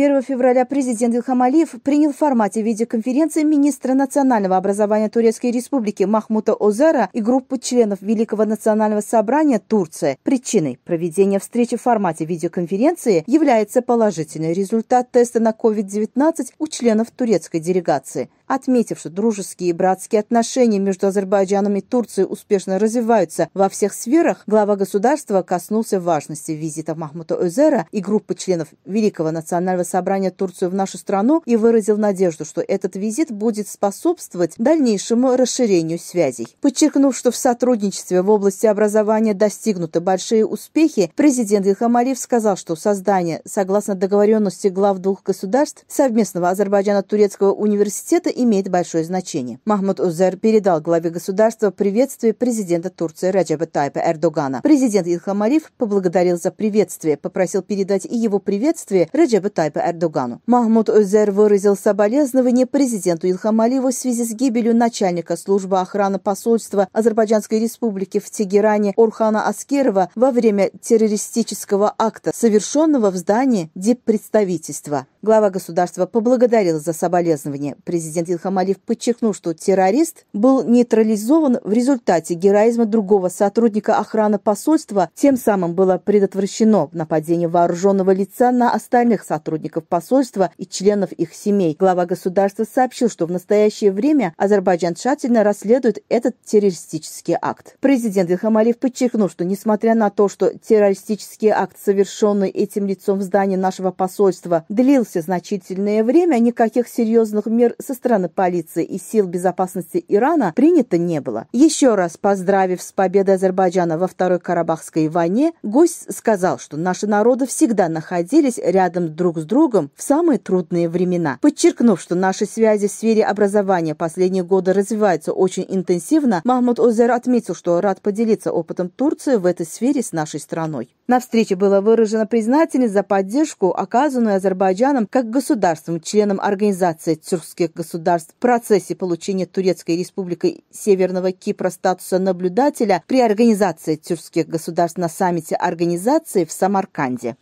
1 февраля президент Илхам Алиев принял в формате видеоконференции министра национального образования Турецкой Республики Махмута Озера и группу членов Великого национального собрания Турции. Причиной проведения встречи в формате видеоконференции является положительный результат теста на COVID-19 у членов турецкой делегации – отметив, что дружеские и братские отношения между Азербайджаном и Турцией успешно развиваются во всех сферах, глава государства коснулся важности визита Махмута Озера и группы членов Великого национального собрания Турции в нашу страну и выразил надежду, что этот визит будет способствовать дальнейшему расширению связей. Подчеркнув, что в сотрудничестве в области образования достигнуты большие успехи, президент Ильхам Алиев сказал, что создание, согласно договоренности глав двух государств, совместного Азербайджана-Турецкого университета имеет большое значение. Махмуд Узер передал главе государства приветствие президента Турции Раджаба Тайпа Эрдогана. Президент Илхам Ариф поблагодарил за приветствие, попросил передать и его приветствие Раджаба Тайпа Эрдогану. Махмуд Узер выразил соболезнования президенту Илхам Алиеву в связи с гибелью начальника службы охраны посольства Азербайджанской республики в Тегеране Урхана Аскерова во время террористического акта, совершенного в здании диппредставительства. Глава государства поблагодарил за соболезнования президента господин Хамалев подчеркнул, что террорист был нейтрализован в результате героизма другого сотрудника охраны посольства, тем самым было предотвращено нападение вооруженного лица на остальных сотрудников посольства и членов их семей. Глава государства сообщил, что в настоящее время Азербайджан тщательно расследует этот террористический акт. Президент Хамалев подчеркнул, что несмотря на то, что террористический акт, совершенный этим лицом в здании нашего посольства, длился значительное время, никаких серьезных мер со стороны охраны полиции и сил безопасности Ирана принято не было. Еще раз поздравив с победой Азербайджана во Второй Карабахской войне, гость сказал, что наши народы всегда находились рядом друг с другом в самые трудные времена, подчеркнув, что наши связи в сфере образования последние годы развиваются очень интенсивно, Махмуд Озер отметил, что рад поделиться опытом Турции в этой сфере с нашей страной. На встрече было выражено признательность за поддержку, оказанную Азербайджаном как государством, членом Организации тюркских государств в процессе получения Турецкой Республикой Северного Кипра статуса наблюдателя при организации тюркских государств на саммите организации в Самарканде.